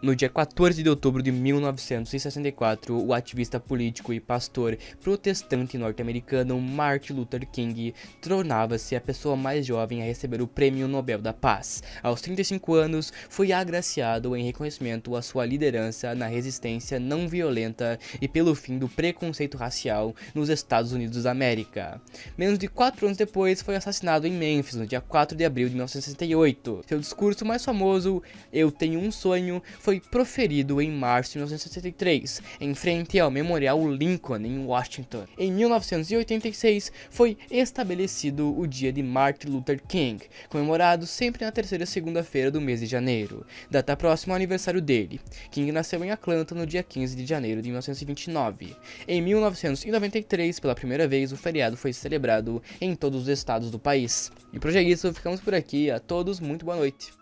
No dia 14 de outubro de 1964, o ativista político e pastor protestante norte-americano Martin Luther King tornava-se a pessoa mais jovem a receber o Prêmio Nobel da Paz. Aos 35 anos, foi agraciado em reconhecimento à sua liderança na resistência não violenta e pelo fim do preconceito racial nos Estados Unidos da América. Menos de 4 anos depois, foi assassinado em Memphis, no dia 4 de abril de 1968. Seu discurso mais famoso, Eu Tenho um Sonho, foi proferido em março de 1963, em frente ao Memorial Lincoln, em Washington. Em 1986, foi estabelecido o dia de Martin Luther King, comemorado sempre na terceira segunda-feira do mês de janeiro, data próxima ao aniversário dele. King nasceu em Atlanta no dia 15 de janeiro de 1929. Em 1993, pela primeira vez, o feriado foi celebrado em todos os estados do país. E por é isso, ficamos por aqui. A todos, muito boa noite.